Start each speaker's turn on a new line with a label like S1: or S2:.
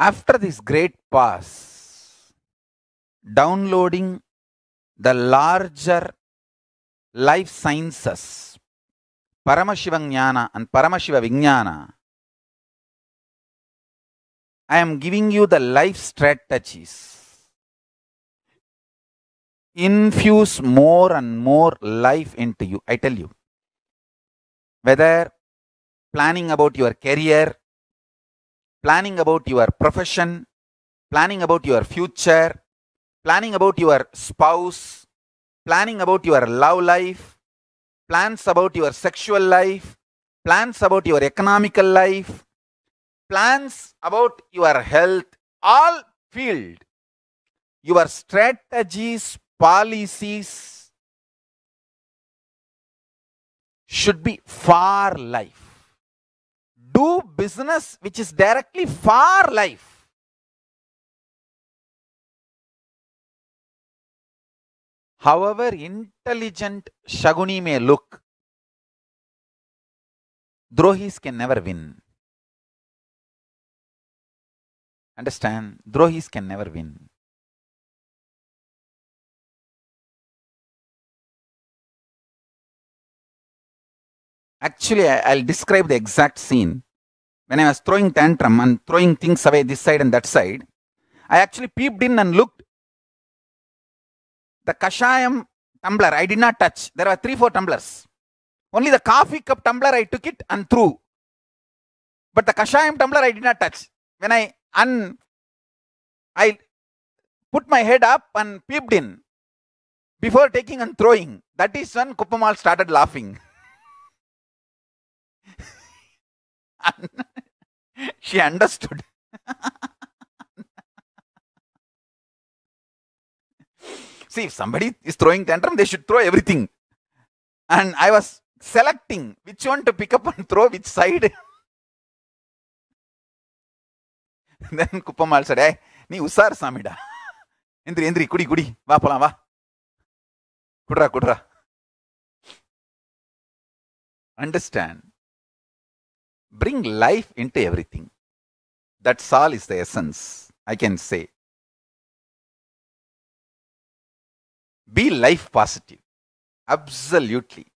S1: After this great pass, downloading the larger life sciences, Paramashiva Jnana and Paramashiva Vijnana, I am giving you the life strategies.
S2: Infuse more and
S1: more life into you. I tell you, whether planning about your career, planning about your profession, planning about your future, planning about your spouse, planning about your love life, plans about your sexual life, plans about your economical life, plans about your health, all field. Your strategies, policies
S2: should be for life do business which is directly for life. However intelligent Shaguni may look, Drohis can never win. Understand? Drohis can never win. Actually, I'll describe the exact
S1: scene when I was throwing tantrum and throwing things away this side and that side, I actually peeped in and looked. The kashayam tumbler I did not touch. There were three, four tumblers. Only the coffee cup tumbler I took it and threw. But the kashayam tumbler I did not touch. When I un, I put my head up and peeped in before taking and throwing. That is when Kupamal started laughing. and she understood. See, if somebody is throwing tantrum, they should throw everything. And I was selecting which one to pick up and throw which side. then Kuppamal said, Hey, நீ உசார்
S2: samida எந்திரி எந்திரி குடி குடி வா போலாம் வா குடுறா குடுறா understand bring life into every that Sal is the essence, I can say. Be life positive. Absolutely.